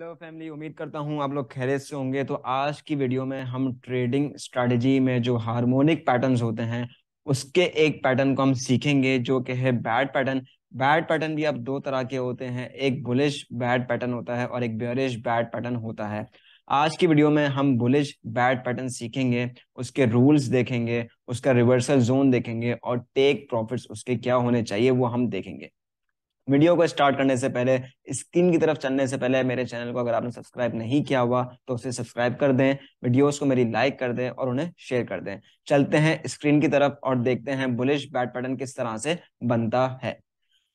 hello family उम्मीद करता हूँ आप लोग खैरियत से होंगे तो आज की वीडियो में हम ट्रेडिंग स्ट्रेटजी में जो हार्मोनिक पैटर्न्स होते हैं उसके एक पैटर्न को हम सीखेंगे जो कि है बैड पैटर्न बैड पैटर्न भी अब दो तरह के होते हैं एक बुलिश बैड पैटर्न होता है और एक बेरिश बैड पैटर्न होता है आज की वीडियो में हम बुलिश बैड पैटर्न सीखेंगे उसके रूल्स देखेंगे उसका रिवर्सल जोन देखेंगे और टेक प्रॉफिट्स उसके क्या होने चाहिए वो हम देखेंगे वीडियो को स्टार्ट करने से पहले स्क्रीन की तरफ चलने से पहले मेरे चैनल को अगर आपने सब्सक्राइब नहीं किया हुआ तो उसे सब्सक्राइब कर दें वीडियोस को मेरी लाइक कर दें और उन्हें शेयर कर दें चलते हैं स्क्रीन की तरफ और देखते हैं बुलिश बैट पैटर्न किस तरह से बनता है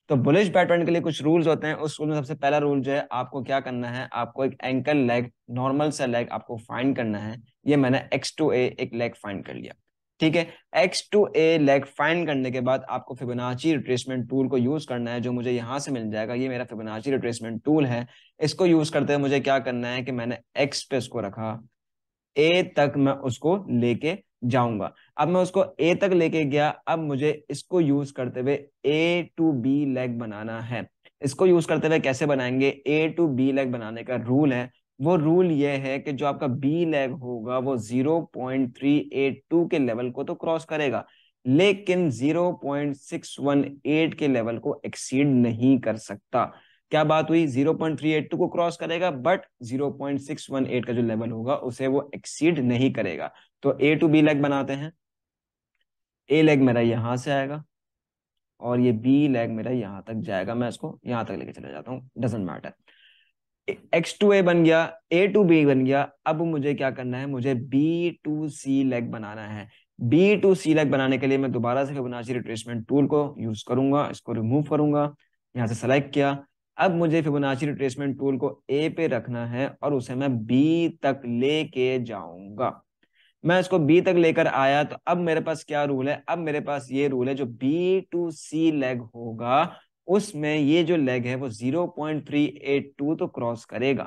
तो बुलिश बैट पैटर्न के लिए कुछ रूल्स होते हैं उस रूल में सबसे पहला रूल जो है आपको क्या करना है आपको एक एंकल लेग नॉर्मल सा लेग आपको फाइंड करना है ये मैंने एक्स टू ए एक लेग फाइंड कर लिया ठीक है X to A leg fine करने के बाद आपको फिबोनाची रिट्रेसमेंट टूल को यूज करना है जो मुझे यहां से मिल जाएगा ये मेरा फिबोनाची रिट्रेसमेंट टूल है इसको यूज करते हुए मुझे क्या करना है कि मैंने एक्स पे इसको रखा ए तक मैं उसको लेके जाऊंगा अब मैं उसको ए तक लेके गया अब मुझे इसको यूज करते हुए ए टू बी लेग बनाना है इसको यूज करते हुए कैसे बनाएंगे ए टू बी लेग बनाने का रूल है वो रूल ये है कि जो आपका बी लेग होगा वो 0.382 के लेवल को तो क्रॉस करेगा लेकिन 0.618 के लेवल को एक्सीड नहीं कर सकता क्या बात हुई 0.382 को क्रॉस करेगा बट 0.618 का जो लेवल होगा उसे वो एक्सीड नहीं करेगा तो ए टू बी लेग बनाते हैं ए लेग मेरा यहां से आएगा और ये बी लेग मेरा यहां तक जाएगा मैं इसको यहां तक लेके चला जाता हूँ doesn't matter X to A बन गया ए टू बी बन गया अब मुझे क्या करना है मुझे बी टू सी लेग बनाना है बी टू सी लेग बनाने के लिए मैं दोबारा से फिबोनाची रिट्रेसमेंट टूल को यूज करूंगा इसको रिमूव करूंगा यहाँ से सेलेक्ट किया अब मुझे फिबोनाची रिट्रेसमेंट टूल को ए पे रखना है और उसे मैं बी तक लेके जाऊंगा मैं इसको बी तक लेकर आया तो अब मेरे पास क्या रूल है अब मेरे पास ये रूल है जो बी टू सी लेग होगा उसमें ये जो लेग है वो 0.382 तो क्रॉस करेगा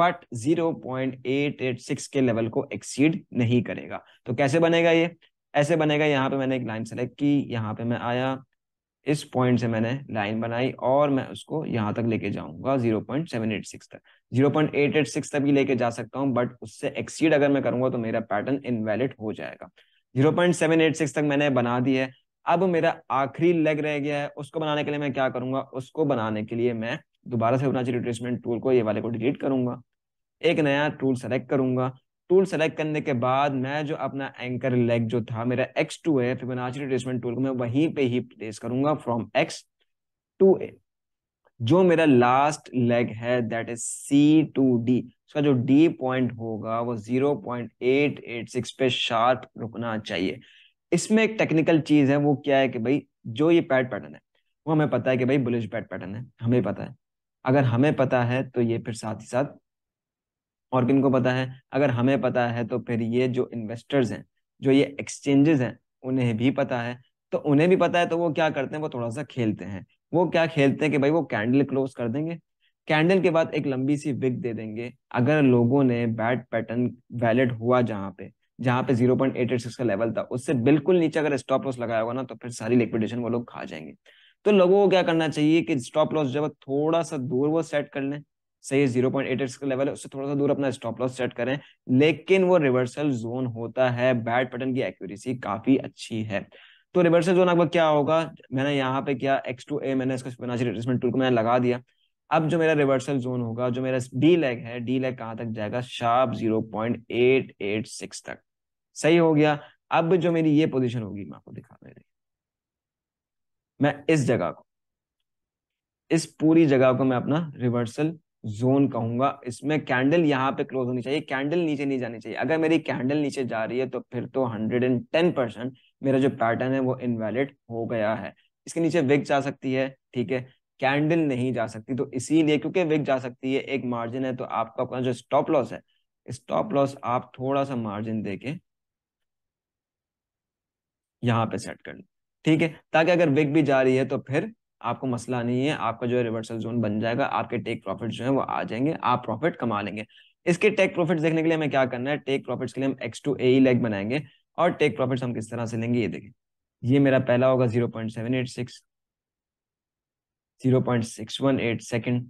बट 0.886 के लेवल को एक्सीड नहीं करेगा तो कैसे बनेगा ये ऐसे बनेगा यहाँ पे मैंने एक लाइन सेलेक्ट की यहाँ पे मैं आया इस पॉइंट से मैंने लाइन बनाई और मैं उसको यहाँ तक लेके जाऊंगा 0.786 तक 0.886 तक भी लेके जा सकता हूँ बट उससे एक्सीड अगर मैं करूंगा तो मेरा पैटर्न इनवैलिड हो जाएगा 0.786 तक मैंने बना दी है अब मेरा आखिरी लेग रह गया है उसको बनाने के लिए मैं क्या करूंगा उसको बनाने के लिए मैं दोबारा से अपना रिप्लेसमेंट टूल को ये वाले को डिलीट करूंगा एक नया टूल सेलेक्ट करूंगा टूल सेलेक्ट करने के बाद मैं जो अपना एंकर लेग जो था मेरा X to A Fibonacci retracement tool को मैं वहीं पे ही प्लेस करूंगा फ्रॉम एक्स टू ए जो मेरा लास्ट लेग है that is C to D उसका जो डी पॉइंट होगा वो zero point eight eight six पे शार्प रुकना चाहिए इसमें एक टेक्निकल चीज है वो क्या है कि भाई जो ये पैड पैटर्न है वो हमें पता है कि भाई बुलिश पैड पैटर्न है हमें पता है अगर हमें पता है तो ये फिर साथ ही साथ और किन को पता है अगर हमें पता है तो फिर ये जो इन्वेस्टर्स हैं जो ये एक्सचेंजेस हैं उन्हें भी पता है तो उन्हें भी पता है तो वो क्या करते हैं वो थोड़ा सा खेलते हैं वो क्या खेलते हैं कि भाई वो कैंडल क्लोज कर देंगे कैंडल के बाद एक लंबी सी विक दे देंगे अगर लोगों ने बैड पैटर्न वैलिड हुआ जहाँ पे जहां पे 0.886 का लेवल था उससे बिल्कुल नीचे अगर स्टॉप लॉस लगाया होगा ना तो फिर सारी लिक्विडेशन वो लोग खा जाएंगे तो लोगों को क्या करना चाहिए कि स्टॉप लॉस जब थोड़ा सा दूर वो सेट कर लें सही जीरो पॉइंट एट का लेवल है उससे थोड़ा सा दूर अपना स्टॉप लॉस सेट करें लेकिन वो रिवर्सल जोन होता है बैड पैटर्न की एक्यूरेसी काफी अच्छी है तो रिवर्सल जोन आपका क्या होगा मैंने यहाँ पे क्या एक्स टू ए मैंने इसका टूल को मैंने लगा दिया अब जो मेरा रिवर्सल जोन होगा जो मेरा डी लेग है डी लेग कहाँ तक जाएगा शार्प जीरो तक सही हो गया अब जो मेरी ये पोजीशन होगी मैं आपको दिखाने रही मैं इस जगह को इस पूरी जगह को मैं अपना रिवर्सल जोन कहूंगा इसमें कैंडल यहाँ पे क्लोज होनी चाहिए कैंडल नीचे नहीं जानी चाहिए अगर मेरी कैंडल नीचे जा रही है तो फिर तो हंड्रेड एंड टेन परसेंट मेरा जो पैटर्न है वो इनवैलिड हो गया है इसके नीचे विक जा सकती है ठीक है कैंडल नहीं जा सकती तो इसीलिए क्योंकि विक जा सकती है एक मार्जिन है तो आपका अपना जो स्टॉप लॉस है स्टॉप लॉस आप थोड़ा सा मार्जिन दे यहाँ पे सेट कर लें ठीक है ताकि अगर विक भी जा रही है तो फिर आपको मसला नहीं है आपका जो है रिवर्सल जोन बन जाएगा आपके टेक प्रॉफिट जो है वो आ जाएंगे आप प्रॉफिट कमा लेंगे इसके टेक प्रॉफिट देखने के लिए हमें क्या करना है टेक प्रॉफिट के लिए हम एक्स टू ए लेग बनाएंगे और टेक प्रॉफिट हम किस तरह से लेंगे ये देखें ये मेरा पहला होगा zero point seven eight six zero point six one eight second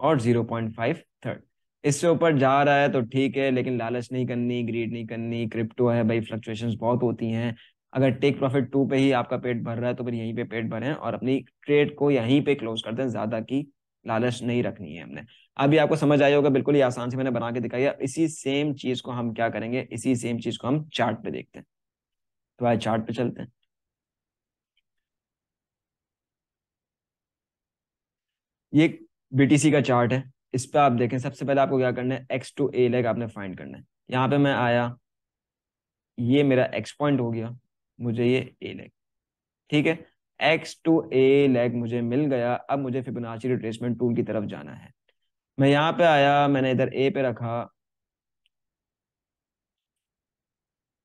और जीरो पॉइंट फाइव थर्ड इससे ऊपर जा रहा है तो ठीक है लेकिन लालच नहीं करनी ग्रीड नहीं करनी क्रिप्टो है भाई फ्लक्चुएशन बहुत होती हैं अगर टेक प्रॉफिट टू पे ही आपका पेट भर रहा है तो फिर यहीं पे पेट भरें और अपनी ट्रेड को यहीं पे क्लोज कर दें ज्यादा की लालच नहीं रखनी है हमने अभी आपको समझ आया होगा बिल्कुल ही आसान से मैंने बना के दिखाई है इसी सेम चीज को हम क्या करेंगे इसी सेम चीज को हम चार्ट पे देखते हैं तो आए चार्ट पे चलते हैं ये बीटीसी का चार्ट है इस पर आप देखें सबसे पहले आपको क्या करना है एक्स टू ए लेग आपने फाइंड करना है यहाँ पे मैं आया ये मेरा एक्स पॉइंट हो गया मुझे ये ए लेग ठीक है एक्स टू ए लेग मुझे मिल गया अब मुझे फिबोनाची रिट्रेसमेंट टूल की तरफ जाना है मैं यहाँ पे आया मैंने इधर ए पे रखा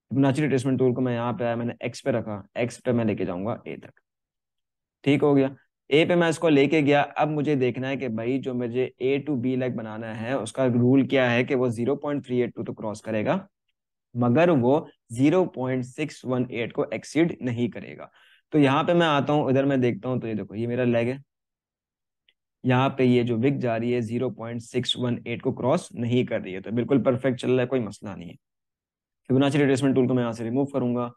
फिबोनाची रिट्रेसमेंट टूल को मैं यहाँ पे आया मैंने एक्स पे रखा एक्स पे मैं लेके जाऊंगा ए तक ठीक हो गया ए पे मैं इसको लेके गया अब मुझे देखना है कि भाई जो मुझे ए टू बी लेग बनाना है उसका रूल क्या है कि वो zero point three eight two तो क्रॉस करेगा मगर वो 0.618 को एक्सीड नहीं करेगा तो यहाँ पे मैं आता हूँ इधर मैं देखता हूँ तो ये देखो ये मेरा लेग है यहाँ पे ये जो विक जा रही है 0.618 को क्रॉस नहीं कर रही है तो बिल्कुल परफेक्ट चल रहा है कोई मसला नहीं है फिबोनाची रिट्रेसमेंट टूल को मैं यहाँ से रिमूव करूंगा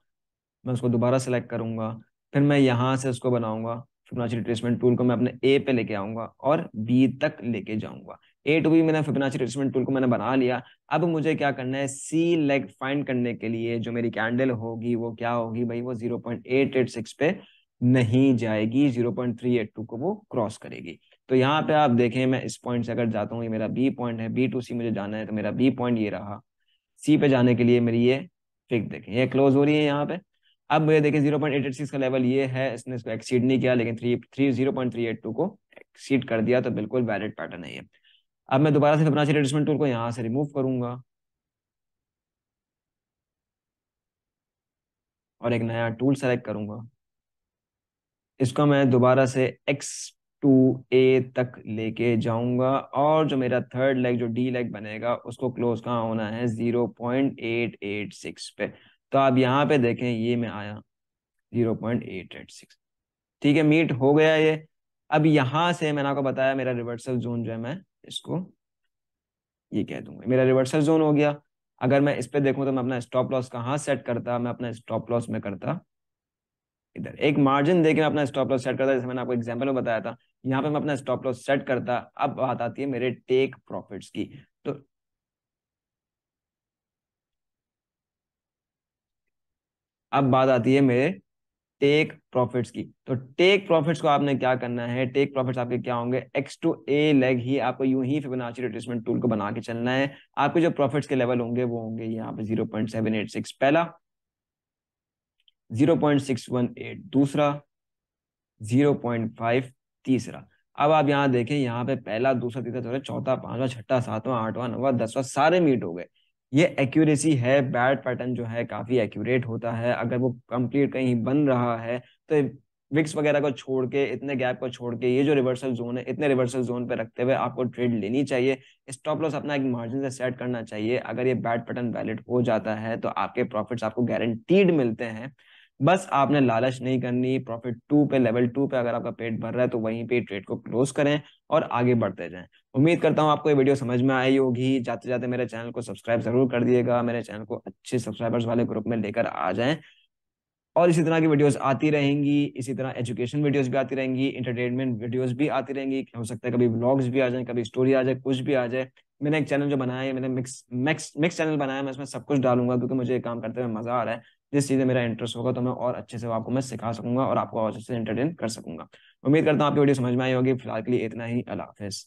मैं उसको दोबारा सेलेक्ट करूंगा फिर मैं यहाँ से उसको बनाऊंगा फिबोनाची रिट्रेसमेंट टूल को मैं अपने ए पे लेके आऊंगा और बी तक लेके जाऊंगा ए टू बी मैंने फिबोनाची रिट्रेसमेंट टूल को मैंने बना लिया अब मुझे क्या करना है सी लेग फाइंड करने के लिए जो मेरी कैंडल होगी वो क्या होगी भाई वो zero point eight eight six पे नहीं जाएगी zero point three eight two को वो क्रॉस करेगी तो यहाँ पे आप देखें मैं इस पॉइंट से अगर जाता हूँ ये मेरा बी पॉइंट है बी टू सी मुझे जाना है तो मेरा बी पॉइंट ये रहा सी पे जाने के लिए मेरी ये फिक देखें ये क्लोज हो रही है यहाँ पे अब मुझे देखिए zero point eight eight six का लेवल ये है इसने इसको एक्सीड नहीं किया लेकिन three three zero point three eight two को एक्सीड कर दिया तो बिल्कुल वैलिड पैटर्न है ये अब मैं दोबारा से फिबोनाची रिड्यूसमेंट टूल को यहां से रिमूव करूंगा और एक नया टूल सेलेक्ट करूंगा इसको मैं दोबारा से एक्स टू ए तक लेके जाऊंगा और जो मेरा थर्ड लेग जो डी लेग बनेगा उसको क्लोज कहाँ होना है zero point eight eight six पे तो आप यहाँ पे देखें ये मैं आया zero point eight eight six ठीक है मीट हो गया ये अब यहाँ से मैंने आपको बताया मेरा रिवर्सल जोन जो है मैं इसको ये कह दूंगा मेरा रिवर्सल जोन हो गया अगर मैं इस पे देखूं तो मैं अपना स्टॉप लॉस कहाँ सेट करता मैं अपना स्टॉप लॉस में करता इधर एक मार्जिन देके मैं अपना स्टॉप लॉस सेट करता जैसे मैंने आपको एग्जाम्पल में बताया था यहाँ पे मैं अपना स्टॉप लॉस सेट करता अब बात आती है मेरे टेक प्रॉफिट्स की तो अब बात आती है मेरे टेक प्रॉफिट्स की तो टेक प्रॉफिट्स को आपने क्या करना है टेक प्रॉफिट्स आपके क्या होंगे एक्स टू ए लेग ही आपको यूं ही फिबोनाची रिट्रेसमेंट टूल को बना के चलना है आपके जो प्रॉफिट्स के लेवल होंगे वो होंगे यहाँ पे zero point seven eight six पहला zero point six one eight दूसरा जीरो पॉइंट फाइव तीसरा अब आप यहाँ देखें यहाँ पे पहला दूसरा तीसरा चौथा पांचवा छठा सातवां आठवां नवा दसवां सारे मीट हो गए ये एक्यूरेसी है बैट पैटर्न जो है काफी एक्यूरेट होता है अगर वो कंप्लीट कहीं बन रहा है तो विक्स वगैरह को छोड़ के इतने गैप को छोड़ के ये जो रिवर्सल जोन है इतने रिवर्सल जोन पे रखते हुए आपको ट्रेड लेनी चाहिए स्टॉप लॉस अपना एक मार्जिन से सेट करना चाहिए अगर ये बैड पैटर्न वैलिड हो जाता है तो आपके प्रॉफिट्स आपको गारंटीड मिलते हैं बस आपने लालच नहीं करनी प्रॉफिट टू पे लेवल टू पे अगर आपका पेट भर रहा है तो वहीं पे ट्रेड को क्लोज करें और आगे बढ़ते जाएं उम्मीद करता हूँ आपको ये वीडियो समझ में आई होगी जाते जाते मेरे चैनल को सब्सक्राइब जरूर कर दिएगा मेरे चैनल को अच्छे सब्सक्राइबर्स वाले ग्रुप में लेकर आ जाए और इसी तरह की वीडियोज आती रहेंगी इसी तरह एजुकेशन वीडियोज भी आती रहेंगी इंटरटेनमेंट वीडियोज भी आती रहेंगी हो सकता है कभी ब्लॉग्स भी आ जाए कभी स्टोरी आ जाए कुछ भी आ जाए मैंने एक चैनल जो बनाया है मैंने मिक्स मिक्स मिक्स चैनल बनाया मैं उसमें सब कुछ डालूंगा क्योंकि मुझे काम करते हुए मजा आ रहा है जिस चीज़ में मेरा इंटरेस्ट होगा तो मैं और अच्छे से आपको मैं सिखा सकूंगा और आपको और अच्छे से इंटरटेन कर सकूंगा उम्मीद करता हूँ आपकी वीडियो समझ में आई होगी फिलहाल के लिए इतना ही अल्लाह हाफिज़